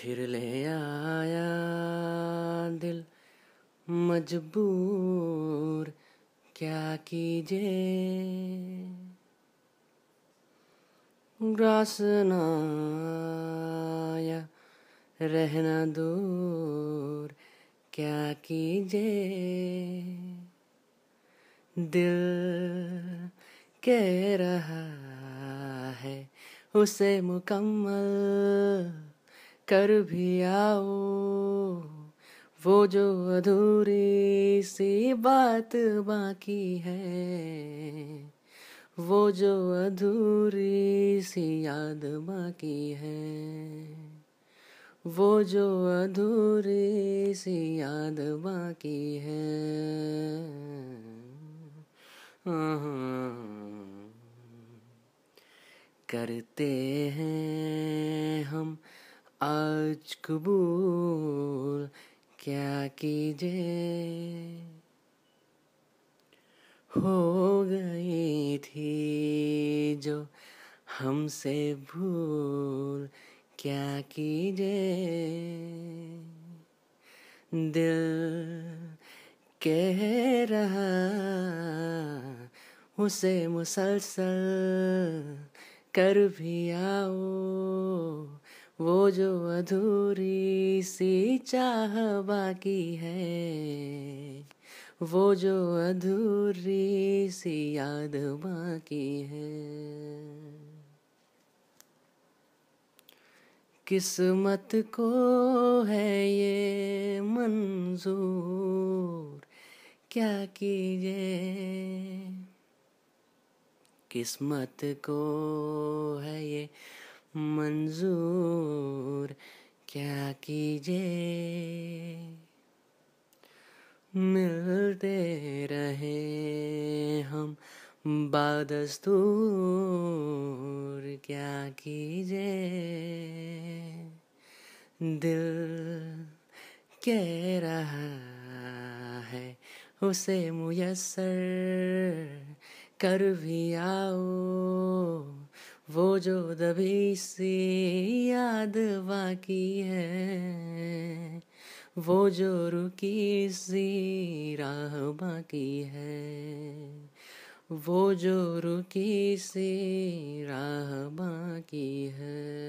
फिर ले आया दिल मजबूर क्या कीजिए ग्रास नया रहना दूर क्या कीजिए दिल कह रहा है उसे मुकम्मल कर भी आओ वो जो अधूरी सी बात बाकी है वो जो अधूरी सी याद बाकी है वो जो अधूरी सी याद बाकी है हाँ, हाँ। करते हैं हम आज कबूल क्या कीजे हो गई थी जो हमसे भूल क्या कीजे दिल कह रहा उसे मुसलसल कर भी आओ वो जो अधूरी सी चाह बाकी है वो जो अधूरी सी याद बाकी है किस्मत को है ये मंजूर क्या कीजिए किस्मत को है ये मंजूर क्या कीजिए मिलते रहे हम बादस्तूर क्या कीजिए दिल कह रहा है उसे मुयसर कर भी आओ वो जो दबी सी याद बाकी है वो जो रुकी सी राह बाकी है वो जो रुकी सी राह बाकी है